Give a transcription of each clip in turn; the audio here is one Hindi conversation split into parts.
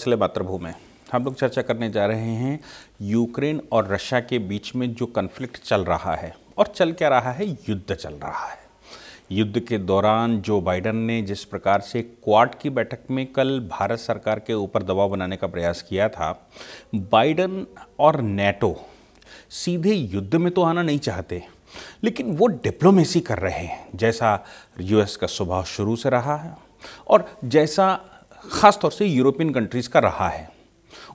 असले मातृभू हम लोग चर्चा करने जा रहे हैं यूक्रेन और रशिया के बीच में जो कन्फ्लिक्ट चल रहा है और चल क्या रहा है युद्ध चल रहा है युद्ध के दौरान जो बाइडन ने जिस प्रकार से क्वाड की बैठक में कल भारत सरकार के ऊपर दबाव बनाने का प्रयास किया था बाइडन और नेटो सीधे युद्ध में तो आना नहीं चाहते लेकिन वो डिप्लोमेसी कर रहे हैं जैसा यूएस का स्वभाव शुरू से रहा है और जैसा ख़ासतौर से यूरोपियन कंट्रीज़ का रहा है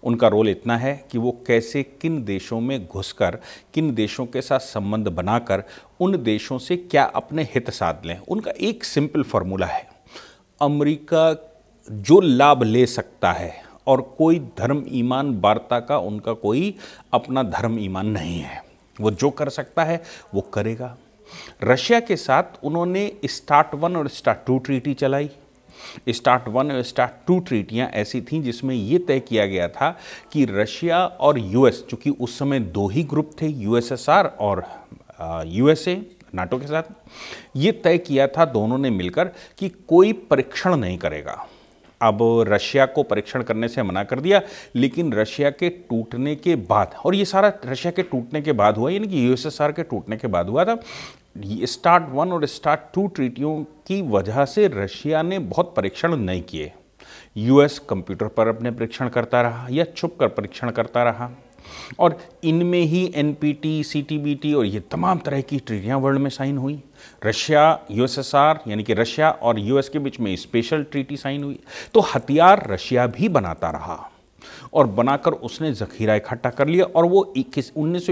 उनका रोल इतना है कि वो कैसे किन देशों में घुसकर किन देशों के साथ संबंध बनाकर उन देशों से क्या अपने हित साध लें उनका एक सिंपल फॉर्मूला है अमेरिका जो लाभ ले सकता है और कोई धर्म ईमान वार्ता का उनका कोई अपना धर्म ईमान नहीं है वो जो कर सकता है वो करेगा रशिया के साथ उन्होंने स्टार्ट वन और स्टार्ट टू ट्रीटी चलाई स्टार्ट वन और स्टार्ट टू ट्रीटियाँ ऐसी थीं जिसमें ये तय किया गया था कि रशिया और यूएस चूँकि उस समय दो ही ग्रुप थे यूएसएसआर और यूएसए नाटो के साथ ये तय किया था दोनों ने मिलकर कि कोई परीक्षण नहीं करेगा अब रशिया को परीक्षण करने से मना कर दिया लेकिन रशिया के टूटने के बाद और ये सारा रशिया के टूटने के बाद हुआ यानी कि यूएसएसआर के टूटने के बाद हुआ था स्टार्ट वन और स्टार्ट टू ट्रीटियों की वजह से रशिया ने बहुत परीक्षण नहीं किए यूएस कंप्यूटर पर अपने परीक्षण करता रहा या छुप कर परीक्षण करता रहा और इनमें ही N P T C T B T और ये तमाम तरह की ट्रीटियाँ वर्ल्ड में साइन हुई रशिया यूएसएसआर यानी कि रशिया और यूएस के बीच में स्पेशल ट्रीटी साइन हुई तो हथियार रशिया भी बनाता रहा और बनाकर उसने ज़खीरा इकट्ठा कर लिया और वो इक्कीस उन्नीस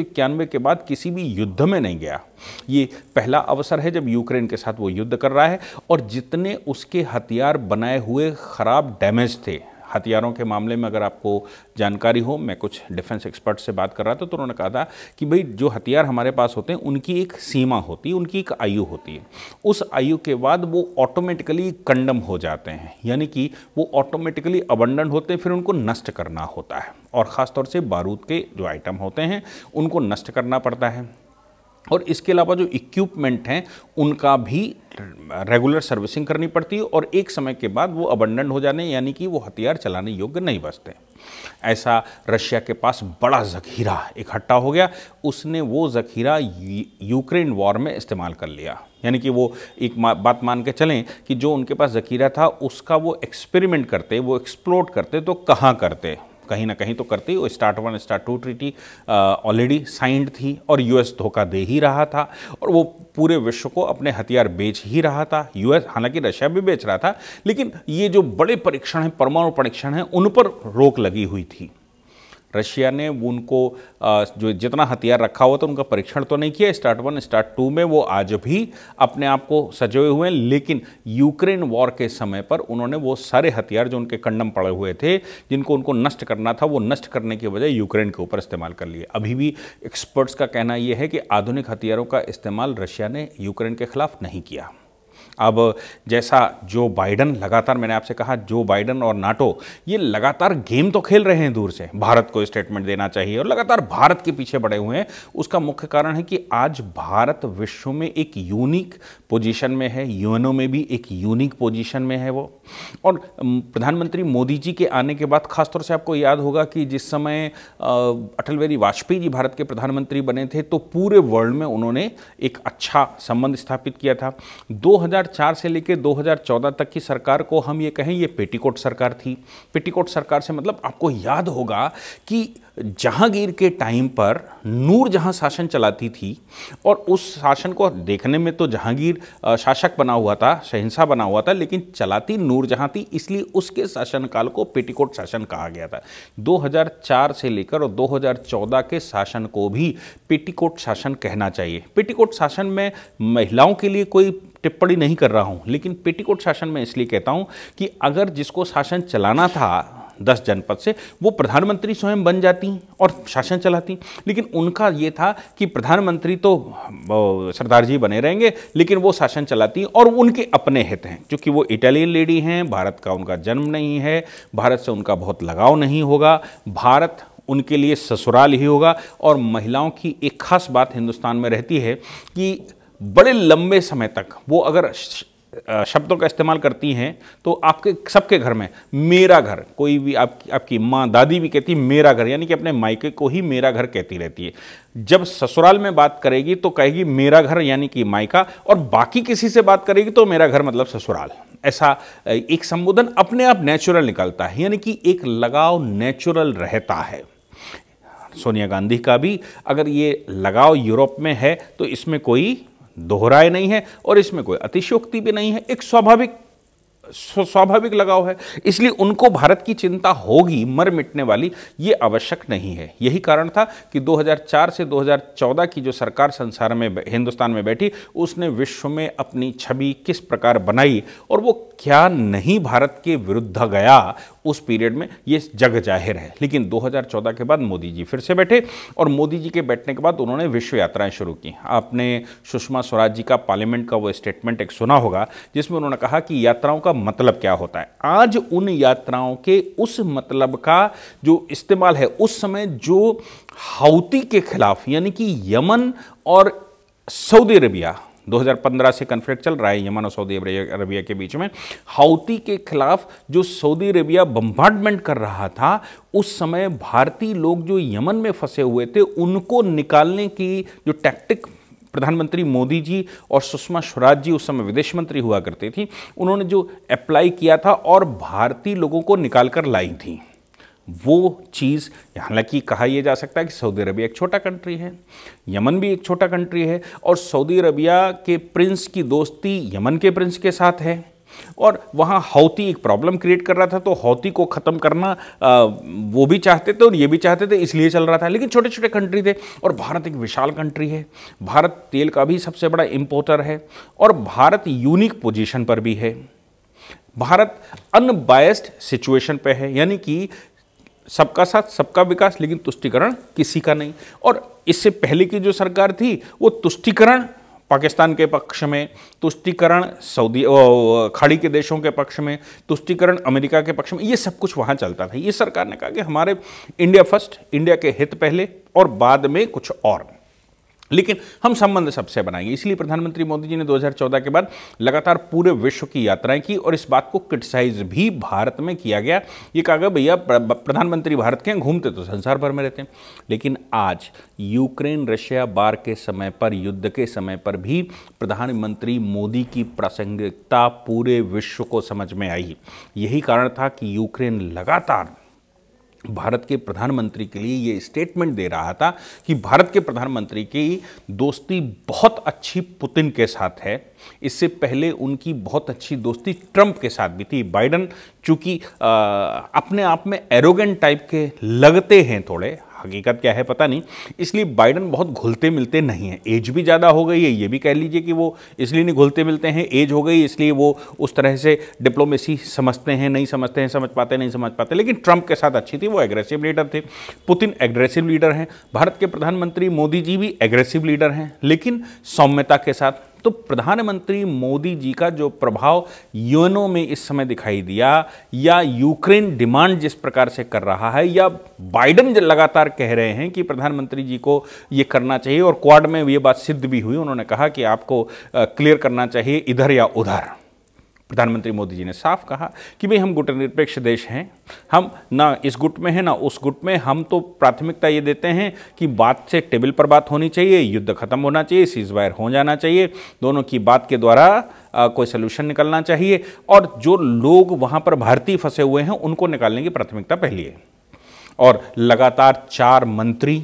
के बाद किसी भी युद्ध में नहीं गया ये पहला अवसर है जब यूक्रेन के साथ वो युद्ध कर रहा है और जितने उसके हथियार बनाए हुए ख़राब डैमेज थे हथियारों के मामले में अगर आपको जानकारी हो मैं कुछ डिफेंस एक्सपर्ट से बात कर रहा था तो उन्होंने कहा था कि भाई जो हथियार हमारे पास होते हैं उनकी एक सीमा होती है उनकी एक आयु होती है उस आयु के बाद वो ऑटोमेटिकली कंडम हो जाते हैं यानी कि वो ऑटोमेटिकली अबंडन होते हैं फिर उनको नष्ट करना होता है और ख़ासतौर से बारूद के जो आइटम होते हैं उनको नष्ट करना पड़ता है और इसके अलावा जो इक्विपमेंट हैं उनका भी रेगुलर सर्विसिंग करनी पड़ती है और एक समय के बाद वो अबंडन हो जाने यानी कि वो हथियार चलाने योग्य नहीं बचते ऐसा रशिया के पास बड़ा जखीरा इकट्ठा हो गया उसने वो जखीरा यूक्रेन वॉर में इस्तेमाल कर लिया यानी कि वो एक बात मान के चलें कि जो उनके पास जखीरा था उसका वो एक्सपेरिमेंट करते वो एक्सप्लोर करते तो कहाँ करते कहीं ना कहीं तो करती वो START one START two treaty already signed थी और यूएस धोखा दे ही रहा था और वो पूरे विश्व को अपने हथियार बेच ही रहा था यूएस हालांकि रशिया भी बेच रहा था लेकिन ये जो बड़े परीक्षण हैं परमाणु परीक्षण हैं उन पर रोक लगी हुई थी रशिया ने उनको जो जितना हथियार रखा हुआ था उनका परीक्षण तो नहीं किया स्टार्ट वन स्टार्ट टू में वो आज भी अपने आप को सजोए हुए हैं लेकिन यूक्रेन वॉर के समय पर उन्होंने वो सारे हथियार जो उनके कंडम पड़े हुए थे जिनको उनको नष्ट करना था वो नष्ट करने की वजह यूक्रेन के ऊपर इस्तेमाल कर लिए अभी भी एक्सपर्ट्स का कहना यह है कि आधुनिक हथियारों का इस्तेमाल रशिया ने यूक्रेन के खिलाफ नहीं किया अब जैसा जो बाइडन लगातार मैंने आपसे कहा जो बाइडन और नाटो ये लगातार गेम तो खेल रहे हैं दूर से भारत को स्टेटमेंट देना चाहिए और लगातार भारत के पीछे बड़े हुए हैं उसका मुख्य कारण है कि आज भारत विश्व में एक यूनिक पोजीशन में है यूएनओ में भी एक यूनिक पोजीशन में है वो और प्रधानमंत्री मोदी जी के आने के बाद खासतौर से आपको याद होगा कि जिस समय अटल बिहारी वाजपेयी जी भारत के प्रधानमंत्री बने थे तो पूरे वर्ल्ड में उन्होंने एक अच्छा संबंध स्थापित किया था 2000 2004 से लेकर 2014 तक की सरकार को हम ये कहें ये पेटीकोट सरकार थी पेटीकोट सरकार से मतलब आपको याद होगा कि जहांगीर के टाइम पर नूर जहां शासन चलाती थी और उस शासन को देखने में तो जहांगीर शासक बना हुआ था शहंशाह बना हुआ था लेकिन चलाती नूर जहां थी इसलिए उसके शासनकाल को पेटीकोट शासन कहा गया था 2004 से लेकर और 2014 के शासन को भी पेटीकोट शासन कहना चाहिए पेटीकोट शासन में महिलाओं के लिए कोई टिप्पणी नहीं कर रहा हूँ लेकिन पेटीकोट शासन में इसलिए कहता हूँ कि अगर जिसको शासन चलाना था दस जनपद से वो प्रधानमंत्री स्वयं बन जाती और शासन चलाती लेकिन उनका ये था कि प्रधानमंत्री तो सरदार जी बने रहेंगे लेकिन वो शासन चलाती और उनके अपने हित हैं क्योंकि वो इटालियन लेडी हैं भारत का उनका जन्म नहीं है भारत से उनका बहुत लगाव नहीं होगा भारत उनके लिए ससुराल ही होगा और महिलाओं की एक खास बात हिंदुस्तान में रहती है कि बड़े लंबे समय तक वो अगर शब्दों का इस्तेमाल करती हैं तो आपके सबके घर में मेरा घर कोई भी आप, आपकी माँ दादी भी कहती है मेरा घर यानी कि अपने मायके को ही मेरा घर कहती रहती है जब ससुराल में बात करेगी तो कहेगी मेरा घर यानी कि मायका और बाकी किसी से बात करेगी तो मेरा घर मतलब ससुराल ऐसा एक संबोधन अपने आप नेचुरल निकलता है यानी कि एक लगाव नेचुरल रहता है सोनिया गांधी का भी अगर ये लगाव यूरोप में है तो इसमें कोई दोहराए नहीं है और इसमें कोई अतिशोक्ति भी नहीं है एक स्वाभाविक स्वाभाविक लगाव है इसलिए उनको भारत की चिंता होगी मर मिटने वाली ये आवश्यक नहीं है यही कारण था कि 2004 से 2014 की जो सरकार संसार में हिंदुस्तान में बैठी उसने विश्व में अपनी छवि किस प्रकार बनाई और वो क्या नहीं भारत के विरुद्ध गया उस पीरियड में ये जग जाहिर है लेकिन 2014 के बाद मोदी जी फिर से बैठे और मोदी जी के बैठने के बाद उन्होंने विश्व यात्राएं शुरू की आपने सुषमा स्वराज जी का पार्लियामेंट का वो स्टेटमेंट एक सुना होगा जिसमें उन्होंने कहा कि यात्राओं का मतलब क्या होता है आज उन यात्राओं के उस मतलब का जो इस्तेमाल है उस समय जो हाउती के खिलाफ यानी कि यमन और सऊदी अरबिया 2015 से कन्फ्लिक्ट चल रहा है यमन और सऊदी अरबिया के बीच में हाउती के खिलाफ जो सऊदी अरबिया बम्बार्डमेंट कर रहा था उस समय भारतीय लोग जो यमन में फंसे हुए थे उनको निकालने की जो टैक्टिक प्रधानमंत्री मोदी जी और सुषमा स्वराज जी उस समय विदेश मंत्री हुआ करती थी उन्होंने जो अप्लाई किया था और भारतीय लोगों को निकाल कर लाई थी वो चीज़ हालांकि कहा यह जा सकता है कि सऊदी अरबिया एक छोटा कंट्री है यमन भी एक छोटा कंट्री है और सऊदी अरबिया के प्रिंस की दोस्ती यमन के प्रिंस के साथ है और वहाँ हौती एक प्रॉब्लम क्रिएट कर रहा था तो हौती को ख़त्म करना आ, वो भी चाहते थे और ये भी चाहते थे इसलिए चल रहा था लेकिन छोटे छोटे कंट्री थे और भारत एक विशाल कंट्री है भारत तेल का भी सबसे बड़ा इम्पोर्टर है और भारत यूनिक पोजीशन पर भी है भारत अनबायस्ड सिचुएशन पे है यानी कि सबका साथ सबका विकास लेकिन तुष्टिकरण किसी का नहीं और इससे पहले की जो सरकार थी वो तुष्टिकरण पाकिस्तान के पक्ष में तुष्टिकरण सऊदी खाड़ी के देशों के पक्ष में तुष्टिकरण अमेरिका के पक्ष में ये सब कुछ वहाँ चलता था ये सरकार ने कहा कि हमारे इंडिया फर्स्ट इंडिया के हित पहले और बाद में कुछ और लेकिन हम संबंध सबसे बनाएंगे इसलिए प्रधानमंत्री मोदी जी ने 2014 के बाद लगातार पूरे विश्व की यात्राएं की और इस बात को क्रिटिसाइज भी भारत में किया गया ये कहा गया भैया प्रधानमंत्री भारत के घूमते तो संसार भर में रहते हैं लेकिन आज यूक्रेन रशिया बार के समय पर युद्ध के समय पर भी प्रधानमंत्री मोदी की प्रासंगिकता पूरे विश्व को समझ में आई यही कारण था कि यूक्रेन लगातार भारत के प्रधानमंत्री के लिए ये स्टेटमेंट दे रहा था कि भारत के प्रधानमंत्री की दोस्ती बहुत अच्छी पुतिन के साथ है इससे पहले उनकी बहुत अच्छी दोस्ती ट्रंप के साथ भी थी बाइडन चूंकि अपने आप में एरोगेंट टाइप के लगते हैं थोड़े हकीकत क्या है पता नहीं इसलिए बाइडन बहुत घुलते मिलते नहीं हैं एज भी ज़्यादा हो गई है ये भी कह लीजिए कि वो इसलिए नहीं घुलते मिलते हैं एज हो गई इसलिए वो उस तरह से डिप्लोमेसी समझते हैं नहीं समझते हैं समझ पाते नहीं समझ पाते लेकिन ट्रंप के साथ अच्छी थी वो एग्रेसिव लीडर थे पुतिन एग्रेसिव लीडर हैं भारत के प्रधानमंत्री मोदी जी भी एग्रेसिव लीडर हैं लेकिन सौम्यता के साथ तो प्रधानमंत्री मोदी जी का जो प्रभाव यूएनओ में इस समय दिखाई दिया या यूक्रेन डिमांड जिस प्रकार से कर रहा है या बाइडन लगातार कह रहे हैं कि प्रधानमंत्री जी को ये करना चाहिए और क्वाड में ये बात सिद्ध भी हुई उन्होंने कहा कि आपको क्लियर करना चाहिए इधर या उधर प्रधानमंत्री मोदी जी ने साफ कहा कि भाई हम गुटनिरपेक्ष देश हैं हम ना इस गुट में हैं ना उस गुट में हम तो प्राथमिकता ये देते हैं कि बात से टेबल पर बात होनी चाहिए युद्ध खत्म होना चाहिए सीज वायर हो जाना चाहिए दोनों की बात के द्वारा कोई सलूशन निकलना चाहिए और जो लोग वहाँ पर भारतीय फंसे हुए हैं उनको निकालने की प्राथमिकता पहली है और लगातार चार मंत्री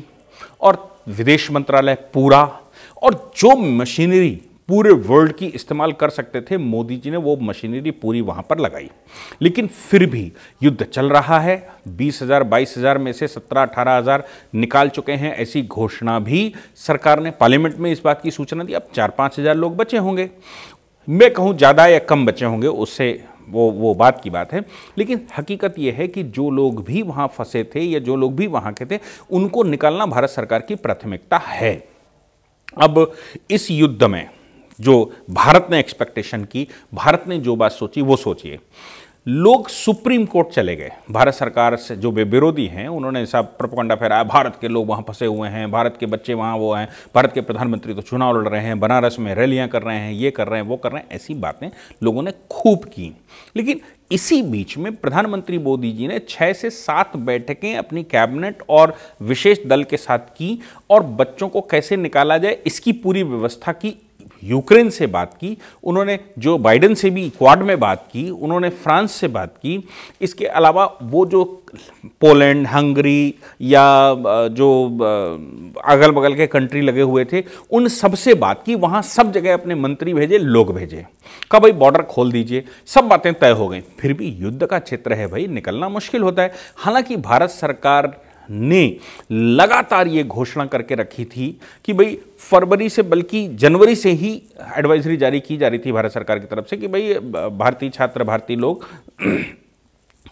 और विदेश मंत्रालय पूरा और जो मशीनरी पूरे वर्ल्ड की इस्तेमाल कर सकते थे मोदी जी ने वो मशीनरी पूरी वहाँ पर लगाई लेकिन फिर भी युद्ध चल रहा है बीस हज़ार बाईस हज़ार में से सत्रह अठारह हज़ार निकाल चुके हैं ऐसी घोषणा भी सरकार ने पार्लियामेंट में इस बात की सूचना दी अब चार पाँच हज़ार लोग बचे होंगे मैं कहूँ ज़्यादा या कम बचे होंगे उससे वो वो बात की बात है लेकिन हकीकत यह है कि जो लोग भी वहाँ फंसे थे या जो लोग भी वहाँ के थे उनको निकालना भारत सरकार की प्राथमिकता है अब इस युद्ध में जो भारत ने एक्सपेक्टेशन की भारत ने जो बात सोची वो सोचिए लोग सुप्रीम कोर्ट चले गए भारत सरकार से जो बे विरोधी हैं उन्होंने ऐसा प्रपकंडा फहराया भारत के लोग वहाँ फंसे हुए हैं भारत के बच्चे वहाँ वो हैं भारत के प्रधानमंत्री तो चुनाव लड़ रहे हैं बनारस में रैलियाँ कर रहे हैं ये कर रहे हैं वो कर रहे हैं ऐसी बातें लोगों ने खूब की लेकिन इसी बीच में प्रधानमंत्री मोदी जी ने छः से सात बैठकें अपनी कैबिनेट और विशेष दल के साथ की और बच्चों को कैसे निकाला जाए इसकी पूरी व्यवस्था की यूक्रेन से बात की उन्होंने जो बाइडन से भी क्वाड में बात की उन्होंने फ्रांस से बात की इसके अलावा वो जो पोलैंड हंगरी या जो अगल बगल के कंट्री लगे हुए थे उन सब से बात की वहाँ सब जगह अपने मंत्री भेजे लोग भेजे कहा भाई बॉर्डर खोल दीजिए सब बातें तय हो गई फिर भी युद्ध का क्षेत्र है भाई निकलना मुश्किल होता है हालांकि भारत सरकार ने लगातार ये घोषणा करके रखी थी कि भाई फरवरी से बल्कि जनवरी से ही एडवाइजरी जारी की जा रही थी भारत सरकार की तरफ से कि भाई भारतीय छात्र भारतीय लोग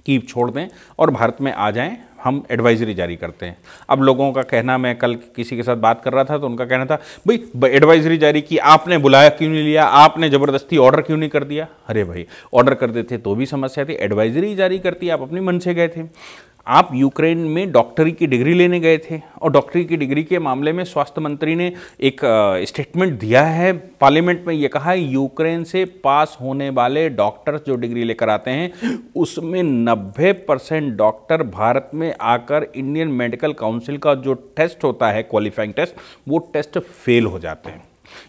की छोड़ दें और भारत में आ जाएं हम एडवाइजरी जारी करते हैं अब लोगों का कहना मैं कल किसी के साथ बात कर रहा था तो उनका कहना था भाई एडवाइजरी जारी की आपने बुलाया क्यों नहीं लिया आपने ज़बरदस्ती ऑर्डर क्यों नहीं कर दिया अरे भाई ऑर्डर कर देते तो भी समस्या थी एडवाइजरी जारी करती आप अपनी मन से गए थे आप यूक्रेन में डॉक्टरी की डिग्री लेने गए थे और डॉक्टरी की डिग्री के मामले में स्वास्थ्य मंत्री ने एक स्टेटमेंट दिया है पार्लियामेंट में ये कहा है यूक्रेन से पास होने वाले डॉक्टर्स जो डिग्री लेकर आते हैं उसमें 90 परसेंट डॉक्टर भारत में आकर इंडियन मेडिकल काउंसिल का जो टेस्ट होता है क्वालिफाइंग टेस्ट वो टेस्ट फेल हो जाते हैं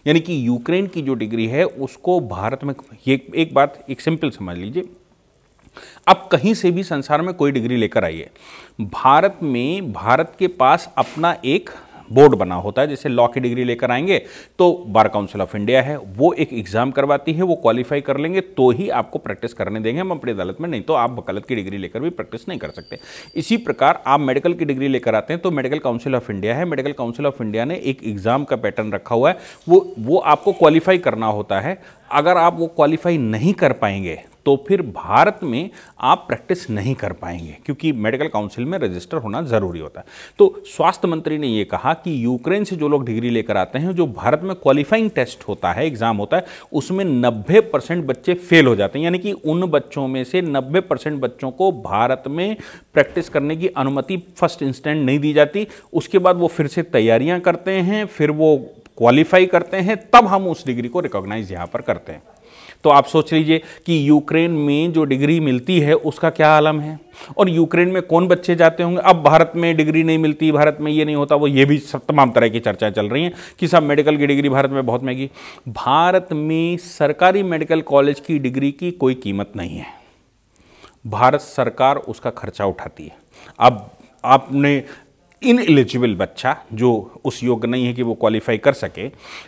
यानी कि यूक्रेन की जो डिग्री है उसको भारत में ये एक बात एक सिंपल समझ लीजिए आप कहीं से भी संसार में कोई डिग्री लेकर आइए भारत में भारत के पास अपना एक बोर्ड बना होता है जैसे लॉ की डिग्री लेकर आएंगे तो बार काउंसिल ऑफ इंडिया है वो एक एग्ज़ाम करवाती है वो क्वालिफाई कर लेंगे तो ही आपको प्रैक्टिस करने देंगे हम अपनी अदालत में नहीं तो आप वकालत की डिग्री लेकर भी प्रैक्टिस नहीं कर सकते इसी प्रकार आप मेडिकल की डिग्री लेकर आते हैं तो मेडिकल काउंसिल ऑफ इंडिया है मेडिकल काउंसिल ऑफ इंडिया ने एक एग्ज़ाम का पैटर्न रखा हुआ है वो वो आपको क्वालिफाई करना होता है अगर आप वो क्वालिफाई नहीं कर पाएंगे तो फिर भारत में आप प्रैक्टिस नहीं कर पाएंगे क्योंकि मेडिकल काउंसिल में रजिस्टर होना ज़रूरी होता है तो स्वास्थ्य मंत्री ने यह कहा कि यूक्रेन से जो लोग डिग्री लेकर आते हैं जो भारत में क्वालिफाइंग टेस्ट होता है एग्ज़ाम होता है उसमें नब्बे परसेंट बच्चे फेल हो जाते हैं यानी कि उन बच्चों में से नब्बे परसेंट बच्चों को भारत में प्रैक्टिस करने की अनुमति फर्स्ट इंस्टेंट नहीं दी जाती उसके बाद वो फिर से तैयारियां करते हैं फिर वो क्वालिफाई करते हैं तब हम उस डिग्री को रिकॉग्नाइज यहाँ पर करते हैं तो आप सोच लीजिए कि यूक्रेन में जो डिग्री मिलती है उसका क्या आलम है और यूक्रेन में कौन बच्चे जाते होंगे अब भारत में डिग्री नहीं मिलती भारत में ये नहीं होता वो ये भी सब तमाम तरह की चर्चाएं चल रही हैं कि सब मेडिकल की डिग्री भारत में बहुत महंगी भारत में सरकारी मेडिकल कॉलेज की डिग्री की कोई कीमत नहीं है भारत सरकार उसका खर्चा उठाती है अब आपने इन एलिजिबल बच्चा जो उस योग्य नहीं है कि वो क्वालिफाई कर सके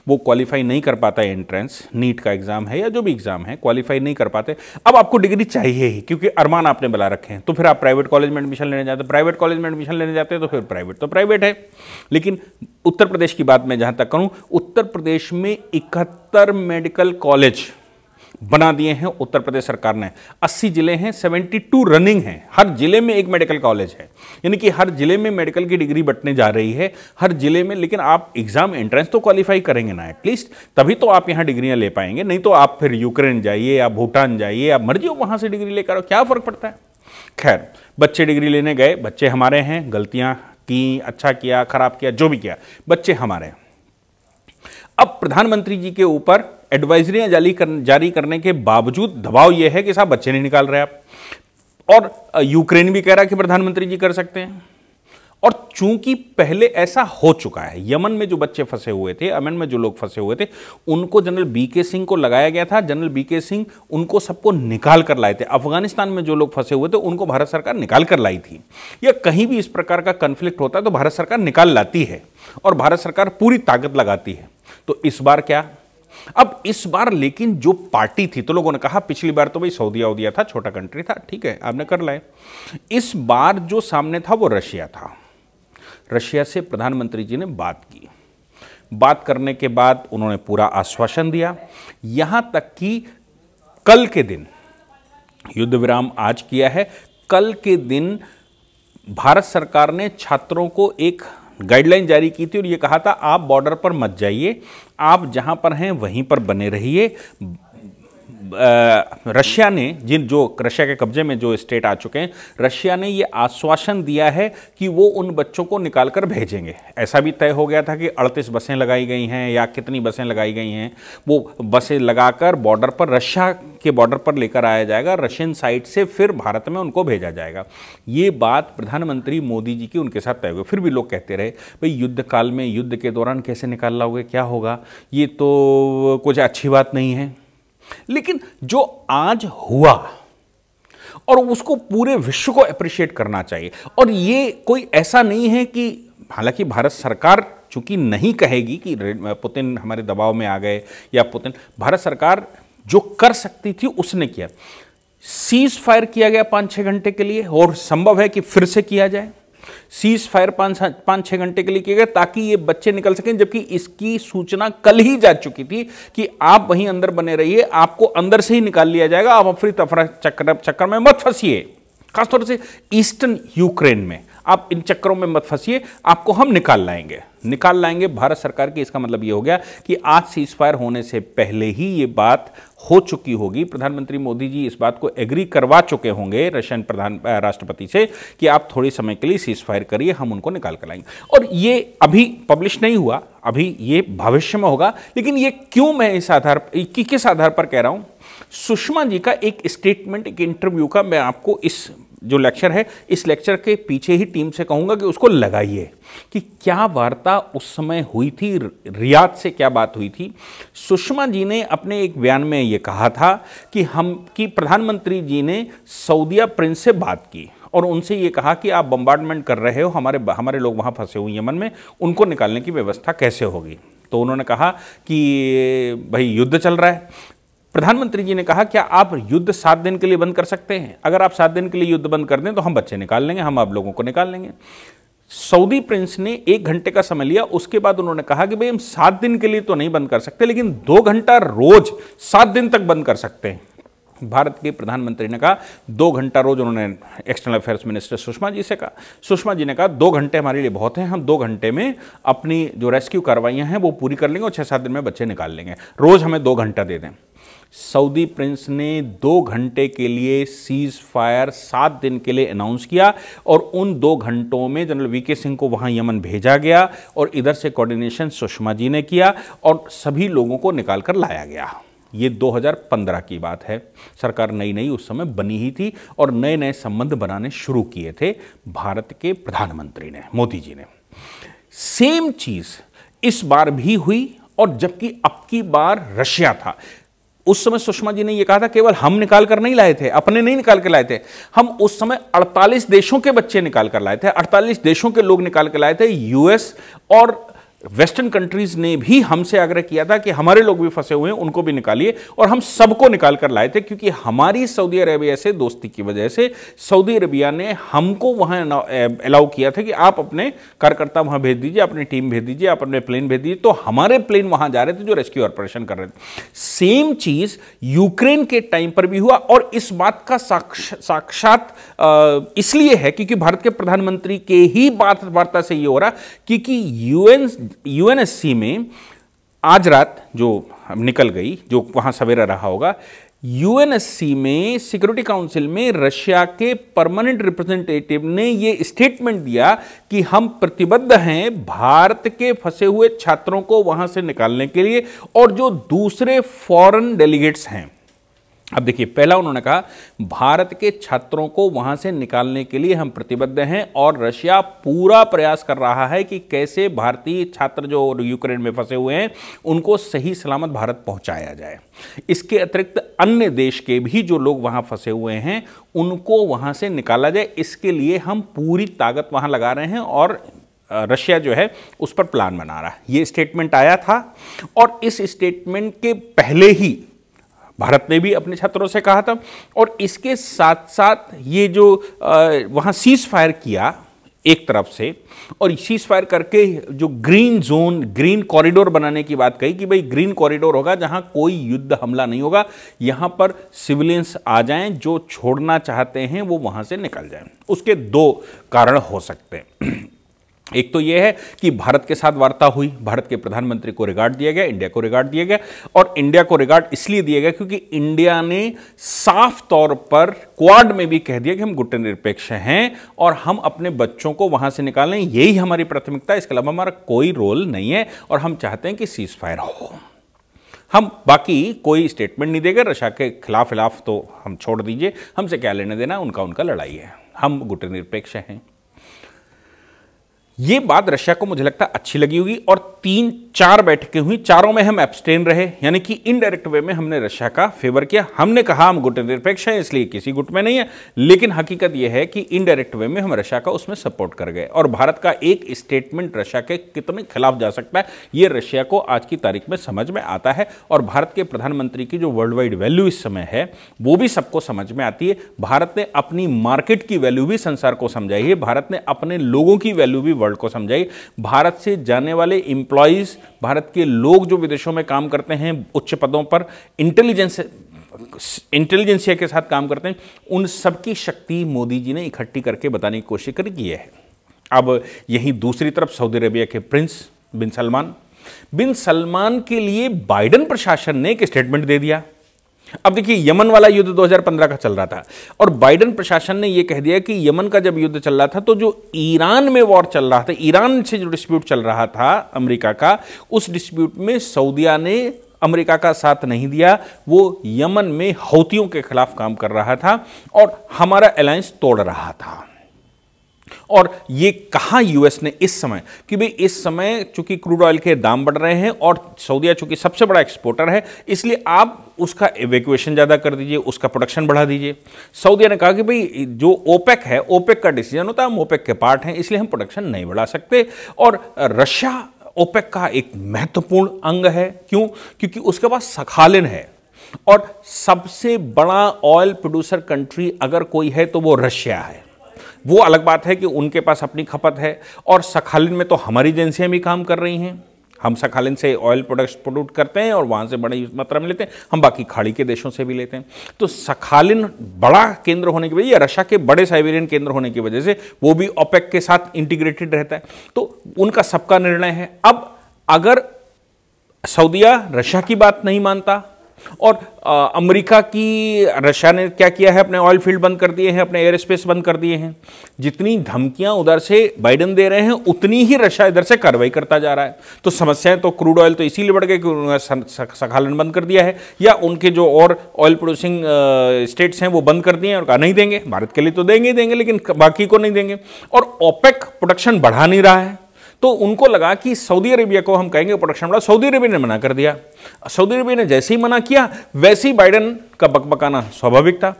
वो क्वालिफाई नहीं कर पाता एंट्रेंस नीट का एग्ज़ाम है या जो भी एग्ज़ाम है क्वालिफाई नहीं कर पाते अब आपको डिग्री चाहिए ही क्योंकि अरमान आपने बुला रखे हैं तो फिर आप प्राइवेट कॉलेज में एडमिशन लेने जाते हैं प्राइवेट कॉलेज में एडमिशन लेने जाते हैं तो फिर प्राइवेट तो प्राइवेट है लेकिन उत्तर प्रदेश की बात मैं जहाँ तक करूँ उत्तर प्रदेश में इकहत्तर मेडिकल कॉलेज बना दिए हैं उत्तर प्रदेश सरकार ने 80 जिले हैं 72 रनिंग हैं हर जिले में एक मेडिकल कॉलेज है यानी कि हर जिले में मेडिकल की डिग्री बटने जा रही है हर जिले में लेकिन आप एग्जाम एंट्रेंस तो क्वालिफाई करेंगे ना एटलीस्ट तभी तो आप यहाँ डिग्रियाँ ले पाएंगे नहीं तो आप फिर यूक्रेन जाइए या भूटान जाइए या मर्जी हो वहाँ से डिग्री लेकर आओ क्या फ़र्क पड़ता है खैर बच्चे डिग्री लेने गए बच्चे हमारे हैं गलतियाँ की अच्छा किया खराब किया जो भी किया बच्चे हमारे हैं अब प्रधानमंत्री जी के ऊपर एडवाइजरियां जारी कर, जारी करने के बावजूद दबाव यह है कि साहब बच्चे नहीं निकाल रहे आप और यूक्रेन भी कह रहा है कि प्रधानमंत्री जी कर सकते हैं और चूंकि पहले ऐसा हो चुका है यमन में जो बच्चे फंसे हुए थे यमन में जो लोग फंसे हुए थे उनको जनरल बी के सिंह को लगाया गया था जनरल बी के सिंह उनको सबको निकाल कर लाए थे अफगानिस्तान में जो लोग फंसे हुए थे उनको भारत सरकार निकाल कर लाई थी या कहीं भी इस प्रकार का कन्फ्लिक्ट होता है तो भारत सरकार निकाल लाती है और भारत सरकार पूरी ताकत लगाती है तो इस बार क्या अब इस बार लेकिन जो पार्टी थी तो लोगों ने कहा पिछली बार तो भाई सऊदी उदिया था छोटा कंट्री था ठीक है आपने कर लाए इस बार जो सामने था वो रशिया था रशिया से प्रधानमंत्री जी ने बात की बात करने के बाद उन्होंने पूरा आश्वासन दिया यहां तक कि कल के दिन युद्ध विराम आज किया है कल के दिन भारत सरकार ने छात्रों को एक गाइडलाइन जारी की थी और ये कहा था आप बॉर्डर पर मत जाइए आप जहाँ पर हैं वहीं पर बने रहिए रशिया ने जिन जो रशिया के कब्जे में जो स्टेट आ चुके हैं रशिया ने ये आश्वासन दिया है कि वो उन बच्चों को निकाल कर भेजेंगे ऐसा भी तय हो गया था कि 38 बसें लगाई गई हैं या कितनी बसें लगाई गई हैं वो बसें लगाकर बॉर्डर पर रशिया के बॉर्डर पर लेकर आया जाएगा रशियन साइड से फिर भारत में उनको भेजा जाएगा ये बात प्रधानमंत्री मोदी जी की उनके साथ तय हुई फिर भी लोग कहते रहे भाई युद्ध काल में युद्ध के दौरान कैसे निकाल लाओगे क्या होगा ये तो कुछ अच्छी बात नहीं है लेकिन जो आज हुआ और उसको पूरे विश्व को अप्रिशिएट करना चाहिए और ये कोई ऐसा नहीं है कि हालांकि भारत सरकार चूंकि नहीं कहेगी कि पुतिन हमारे दबाव में आ गए या पुतिन भारत सरकार जो कर सकती थी उसने किया सीज फायर किया गया पाँच छः घंटे के लिए और संभव है कि फिर से किया जाए सीज फायर पाँच पाँच छः घंटे के लिए किया गया ताकि ये बच्चे निकल सकें जबकि इसकी सूचना कल ही जा चुकी थी कि आप वहीं अंदर बने रहिए आपको अंदर से ही निकाल लिया जाएगा आप अफरी तफरा चक्कर चक्कर में मत फंसीए खासतौर से ईस्टर्न यूक्रेन में आप इन चक्करों में मत फंसिए आपको हम निकाल लाएंगे निकाल लाएंगे भारत सरकार की इसका मतलब ये हो गया कि आज सीज फायर होने से पहले ही ये बात हो चुकी होगी प्रधानमंत्री मोदी जी इस बात को एग्री करवा चुके होंगे रशियन प्रधान राष्ट्रपति से कि आप थोड़े समय के लिए सीज फायर करिए हम उनको निकाल कर लाएंगे और ये अभी पब्लिश नहीं हुआ अभी ये भविष्य में होगा लेकिन ये क्यों मैं इस आधार किस आधार पर कह रहा हूं सुषमा जी का एक स्टेटमेंट एक इंटरव्यू का मैं आपको इस जो लेक्चर है इस लेक्चर के पीछे ही टीम से कहूँगा कि उसको लगाइए कि क्या वार्ता उस समय हुई थी रियाद से क्या बात हुई थी सुषमा जी ने अपने एक बयान में ये कहा था कि हम कि प्रधानमंत्री जी ने सऊदिया प्रिंस से बात की और उनसे ये कहा कि आप बम्बार्डमेंट कर रहे हो हमारे हमारे लोग वहाँ फंसे हुए यमन में उनको निकालने की व्यवस्था कैसे होगी तो उन्होंने कहा कि भाई युद्ध चल रहा है प्रधानमंत्री जी ने कहा क्या आप युद्ध सात दिन के लिए बंद कर सकते हैं अगर आप सात दिन के लिए युद्ध बंद कर दें तो हम बच्चे निकाल लेंगे हम आप लोगों को निकाल लेंगे सऊदी प्रिंस ने एक घंटे का समय लिया उसके बाद उन्होंने कहा कि भाई हम सात दिन के लिए तो नहीं बंद कर सकते लेकिन दो घंटा रोज सात दिन तक बंद कर सकते हैं भारत के प्रधानमंत्री ने कहा दो घंटा रोज उन्होंने external affairs minister Sushma ji से कहा सुषमा जी ने कहा दो घंटे हमारे लिए बहुत हैं हम दो घंटे में अपनी जो रेस्क्यू कार्रवाइयाँ हैं वो पूरी कर लेंगे और छः सात दिन में बच्चे निकाल लेंगे रोज़ हमें दो घंटा दे दें सऊदी प्रिंस ने दो घंटे के लिए सीज फायर सात दिन के लिए अनाउंस किया और उन दो घंटों में जनरल वी के सिंह को वहां यमन भेजा गया और इधर से कोऑर्डिनेशन सुषमा जी ने किया और सभी लोगों को निकाल कर लाया गया ये 2015 की बात है सरकार नई नई उस समय बनी ही थी और नए नए संबंध बनाने शुरू किए थे भारत के प्रधानमंत्री ने मोदी जी ने सेम चीज़ इस बार भी हुई और जबकि अब की बार रशिया था उस समय सुषमा जी ने यह कहा था केवल हम निकाल कर नहीं लाए थे अपने नहीं निकाल कर लाए थे हम उस समय 48 देशों के बच्चे निकाल कर लाए थे 48 देशों के लोग निकाल कर लाए थे यूएस और वेस्टर्न कंट्रीज ने भी हमसे आग्रह किया था कि हमारे लोग भी फंसे हुए हैं उनको भी निकालिए और हम सबको निकाल कर लाए थे क्योंकि हमारी सऊदी अरेबिया से दोस्ती की वजह से सऊदी अरेबिया ने हमको वहां अलाउ किया था कि आप अपने कार्यकर्ता वहां भेज दीजिए अपनी टीम भेज दीजिए आप अपने प्लेन भेज दीजिए तो हमारे प्लेन वहां जा रहे थे जो रेस्क्यू ऑपरेशन कर रहे थे सेम चीज यूक्रेन के टाइम पर भी हुआ और इस बात का साक्षात इसलिए है क्योंकि भारत के प्रधानमंत्री के ही बात वार्ता से यह हो रहा क्योंकि यूएन यूएनएससी में आज रात जो निकल गई जो वहां सवेरा रहा होगा यूएनएससी में सिक्योरिटी काउंसिल में रशिया के परमानेंट रिप्रेजेंटेटिव ने ये स्टेटमेंट दिया कि हम प्रतिबद्ध हैं भारत के फंसे हुए छात्रों को वहां से निकालने के लिए और जो दूसरे फॉरेन डेलीगेट्स हैं अब देखिए पहला उन्होंने कहा भारत के छात्रों को वहां से निकालने के लिए हम प्रतिबद्ध हैं और रशिया पूरा प्रयास कर रहा है कि कैसे भारतीय छात्र जो यूक्रेन में फंसे हुए हैं उनको सही सलामत भारत पहुंचाया जाए इसके अतिरिक्त अन्य देश के भी जो लोग वहां फंसे हुए हैं उनको वहां से निकाला जाए इसके लिए हम पूरी ताकत वहां लगा रहे हैं और रशिया जो है उस पर प्लान बना रहा है ये स्टेटमेंट आया था और इस स्टेटमेंट के पहले ही भारत ने भी अपने छात्रों से कहा था और इसके साथ साथ ये जो वहाँ सीज फायर किया एक तरफ से और सीज फायर करके जो ग्रीन जोन ग्रीन कॉरिडोर बनाने की बात कही कि भाई ग्रीन कॉरिडोर होगा जहां कोई युद्ध हमला नहीं होगा यहां पर सिविलियंस आ जाएं जो छोड़ना चाहते हैं वो वहां से निकल जाएं उसके दो कारण हो सकते हैं एक तो यह है कि भारत के साथ वार्ता हुई भारत के प्रधानमंत्री को रिगार्ड दिया गया इंडिया को रिगार्ड दिया गया और इंडिया को रिगार्ड इसलिए दिया गया क्योंकि इंडिया ने साफ तौर पर क्वाड में भी कह दिया कि हम गुट निरपेक्ष हैं और हम अपने बच्चों को वहां से निकालें यही हमारी प्राथमिकता इसके अलावा हमारा कोई रोल नहीं है और हम चाहते हैं कि सीज फायर हो हम बाकी कोई स्टेटमेंट नहीं देगा रशा के खिलाफ खिलाफ तो हम छोड़ दीजिए हमसे क्या लेने देना उनका उनका लड़ाई है हम गुट निरपेक्ष हैं ये बात रशिया को मुझे लगता है अच्छी लगी होगी और तीन चार बैठकें हुई चारों में हम एब्सटेन रहे यानी कि इनडायरेक्ट वे में हमने रशिया का फेवर किया हमने कहा हम गुट निरपेक्ष हैं इसलिए किसी गुट में नहीं है लेकिन हकीकत यह है कि इनडायरेक्ट वे में हम रशिया का उसमें सपोर्ट कर गए और भारत का एक स्टेटमेंट रशिया के कितने खिलाफ जा सकता है ये रशिया को आज की तारीख में समझ में आता है और भारत के प्रधानमंत्री की जो वर्ल्ड वाइड वैल्यू इस समय है वो भी सबको समझ में आती है भारत ने अपनी मार्केट की वैल्यू भी संसार को समझाई है भारत ने अपने लोगों की वैल्यू भी वर्ल्ड वर्ल्ड को समझाई भारत से जाने वाले इंप्लॉयज भारत के लोग जो विदेशों में काम करते हैं उच्च पदों पर इंटेलिजेंस इंटेलिजेंसिया के साथ काम करते हैं उन सबकी शक्ति मोदी जी ने इकट्ठी करके बताने की कोशिश करी की है अब यही दूसरी तरफ सऊदी अरेबिया के prince bin Salman bin Salman के लिए बाइडन प्रशासन ने एक स्टेटमेंट दे दिया अब देखिए यमन वाला युद्ध 2015 का चल रहा था और बाइडन प्रशासन ने यह कह दिया कि यमन का जब युद्ध चल रहा था तो जो ईरान में वॉर चल रहा था ईरान से जो डिस्प्यूट चल रहा था अमेरिका का उस डिस्प्यूट में सऊदिया ने अमेरिका का साथ नहीं दिया वो यमन में हौतियों के खिलाफ काम कर रहा था और हमारा अलायंस तोड़ रहा था और ये कहा यूएस ने इस समय कि भाई इस समय चूंकि क्रूड ऑयल के दाम बढ़ रहे हैं और सऊदीया चूंकि सबसे बड़ा एक्सपोर्टर है इसलिए आप उसका एवेक्यूएशन ज़्यादा कर दीजिए उसका प्रोडक्शन बढ़ा दीजिए सऊदीया ने कहा कि भाई जो ओपेक है ओपेक का डिसीजन होता है हम ओपेक के पार्ट हैं इसलिए हम प्रोडक्शन नहीं बढ़ा सकते और रशिया ओपेक का एक महत्वपूर्ण अंग है क्यों क्योंकि उसके पास सखालिन है और सबसे बड़ा ऑयल प्रोड्यूसर कंट्री अगर कोई है तो वो रशिया है वो अलग बात है कि उनके पास अपनी खपत है और सखालिन में तो हमारी एजेंसियाँ भी काम कर रही हैं हम सखालिन से ऑयल प्रोडक्ट्स प्रोड्यूट करते हैं और वहाँ से बड़ी मात्रा में लेते हैं हम बाकी खाड़ी के देशों से भी लेते हैं तो सखालिन बड़ा केंद्र होने की वजह या रशिया के बड़े साइबेरियन केंद्र होने की वजह से वो भी ओपेक के साथ इंटीग्रेटेड रहता है तो उनका सबका निर्णय है अब अगर सऊदिया रशिया की बात नहीं मानता और अमेरिका की रशिया ने क्या किया है अपने ऑयल फील्ड बंद कर दिए हैं अपने एयर स्पेस बंद कर दिए हैं जितनी धमकियां उधर से बाइडन दे रहे हैं उतनी ही रशिया इधर से कार्रवाई करता जा रहा है तो समस्याएं तो क्रूड ऑयल तो इसीलिए बढ़ गई कि उन्होंने सखालन बंद कर दिया है या उनके जो और ऑयल प्रोड्यूसिंग स्टेट्स हैं वो बंद कर दिए और कहा नहीं देंगे भारत के लिए तो देंगे ही देंगे लेकिन बाकी को नहीं देंगे और ओपेक प्रोडक्शन बढ़ा नहीं रहा है तो उनको लगा कि सऊदी अरेबिया को हम कहेंगे प्रोडक्शन बढ़ा सऊदी अरेबिया ने मना कर दिया सऊदी अरेबिया ने जैसे ही मना किया वैसे ही बाइडन का बकबकाना स्वाभाविक था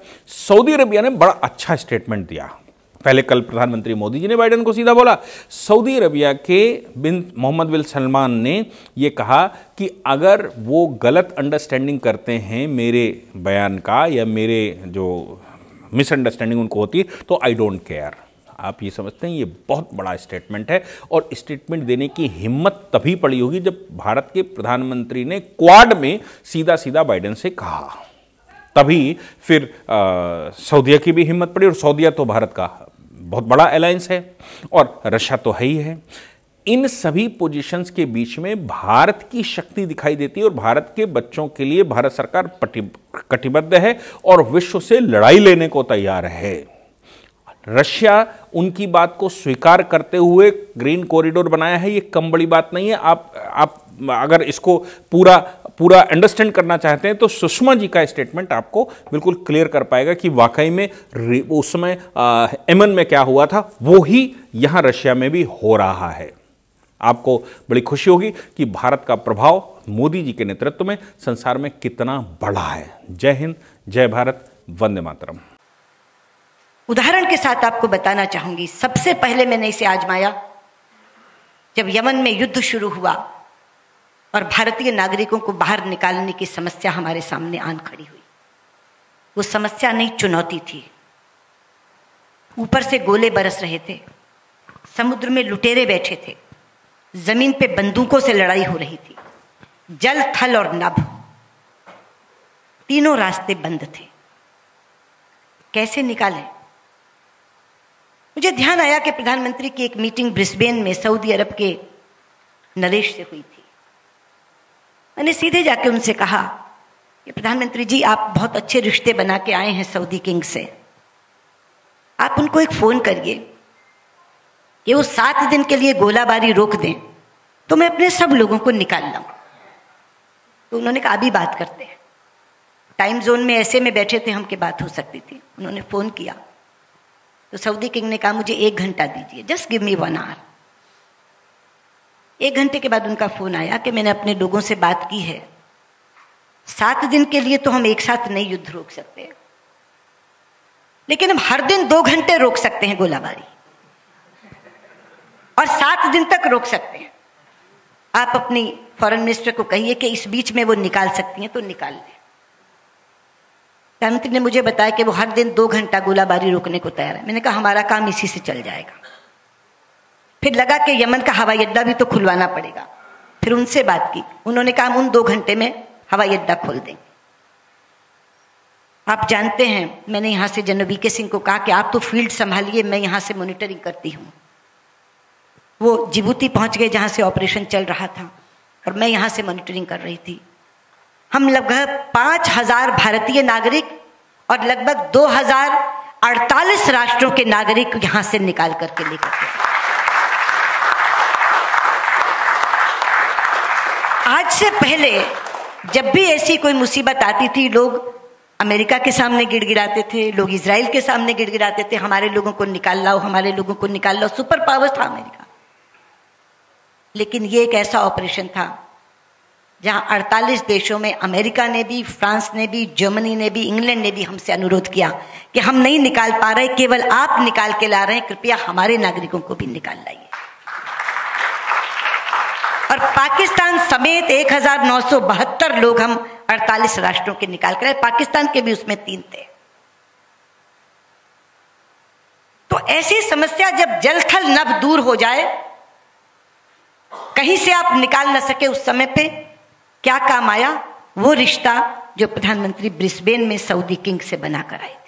सऊदी अरेबिया ने बड़ा अच्छा स्टेटमेंट दिया पहले कल प्रधानमंत्री मोदी जी ने बाइडन को सीधा बोला सऊदी अरबिया के बिन मोहम्मद बिन सलमान ने यह कहा कि अगर वो गलत अंडरस्टैंडिंग करते हैं मेरे बयान का या मेरे जो मिसअंडरस्टैंडिंग उनको होती है तो आई डोंट केयर आप ये समझते हैं ये बहुत बड़ा स्टेटमेंट है और स्टेटमेंट देने की हिम्मत तभी पड़ी होगी जब भारत के प्रधानमंत्री ने क्वाड में सीधा सीधा बाइडेन से कहा तभी फिर सऊदिया की भी हिम्मत पड़ी और सऊदिया तो भारत का बहुत बड़ा अलायंस है और रशिया तो है ही है इन सभी पोजीशंस के बीच में भारत की शक्ति दिखाई देती है और भारत के बच्चों के लिए भारत सरकार कटिबद्ध है और विश्व से लड़ाई लेने को तैयार है रशिया उनकी बात को स्वीकार करते हुए ग्रीन कॉरिडोर बनाया है ये कम बड़ी बात नहीं है आप आप अगर इसको पूरा पूरा अंडरस्टैंड करना चाहते हैं तो सुषमा जी का स्टेटमेंट आपको बिल्कुल क्लियर कर पाएगा कि वाकई में उस समय एमन में क्या हुआ था वो ही यहाँ रशिया में भी हो रहा है आपको बड़ी खुशी होगी कि भारत का प्रभाव मोदी जी के नेतृत्व में संसार में कितना बड़ा है जय हिंद जय भारत वंदे मातरम उदाहरण के साथ आपको बताना चाहूंगी सबसे पहले मैंने इसे आजमाया जब यमन में युद्ध शुरू हुआ और भारतीय नागरिकों को बाहर निकालने की समस्या हमारे सामने आन खड़ी हुई वो समस्या नहीं चुनौती थी ऊपर से गोले बरस रहे थे समुद्र में लुटेरे बैठे थे जमीन पे बंदूकों से लड़ाई हो रही थी जल थल और नभ तीनों रास्ते बंद थे कैसे निकालें मुझे ध्यान आया कि प्रधानमंत्री की एक मीटिंग ब्रिस्बेन में सऊदी अरब के नरेश से हुई थी मैंने सीधे जाके उनसे कहा कि प्रधानमंत्री जी आप बहुत अच्छे रिश्ते बना के आए हैं सऊदी किंग से आप उनको एक फ़ोन करिए कि वो सात दिन के लिए गोलाबारी रोक दें तो मैं अपने सब लोगों को निकाल लाऊं तो उन्होंने कहा अभी बात करते हैं टाइम जोन में ऐसे में बैठे थे हम के बात हो सकती थी उन्होंने फ़ोन किया तो सऊदी किंग ने कहा मुझे एक घंटा दीजिए just give me one hour एक घंटे के बाद उनका फोन आया कि मैंने अपने लोगों से बात की है सात दिन के लिए तो हम एक साथ नहीं युद्ध रोक सकते लेकिन हम हर दिन दो घंटे रोक सकते हैं गोलाबारी और सात दिन तक रोक सकते हैं आप अपनी फॉरेन मिनिस्टर को कहिए कि इस बीच में वो निकाल सकती हैं तो निकाल लें तांत्रिक ने मुझे बताया कि वो हर दिन दो घंटा गोलाबारी रोकने को तैयार है मैंने कहा हमारा काम इसी से चल जाएगा फिर लगा कि यमन का हवाई अड्डा भी तो खुलवाना पड़ेगा फिर उनसे बात की उन्होंने कहा उन दो घंटे में हवाई अड्डा खोल देंगे आप जानते हैं मैंने यहां से जनवी के सिंह को कहा कि आप तो फील्ड संभालिए मैं यहां से मॉनिटरिंग करती हूँ वो जिबूती पहुंच गए जहां से ऑपरेशन चल रहा था और मैं यहां से मॉनिटरिंग कर रही थी हम लगभग पांच हजार भारतीय नागरिक और लगभग दो हजार अड़तालीस राष्ट्रों के नागरिक यहां से निकाल करके लेकर गए आज से पहले जब भी ऐसी कोई मुसीबत आती थी लोग अमेरिका के सामने गिड़गिड़ाते थे लोग इसराइल के सामने गिड़गिड़ाते थे हमारे लोगों को निकाल लाओ हमारे लोगों को निकाल लाओ सुपर पावर था अमेरिका लेकिन ये एक ऐसा ऑपरेशन था जहां 48 देशों में अमेरिका ने भी फ्रांस ने भी जर्मनी ने भी इंग्लैंड ने भी हमसे अनुरोध किया कि हम नहीं निकाल पा रहे केवल आप निकाल के ला रहे हैं कृपया हमारे नागरिकों को भी निकाल लाइए और पाकिस्तान समेत एक लोग हम 48 राष्ट्रों के निकाल कर पाकिस्तान के भी उसमें तीन थे तो ऐसी समस्या जब जलथल नभ दूर हो जाए कहीं से आप निकाल ना सके उस समय पे क्या काम आया वो रिश्ता जो प्रधानमंत्री ब्रिस्बेन में सऊदी किंग से बनाकर आए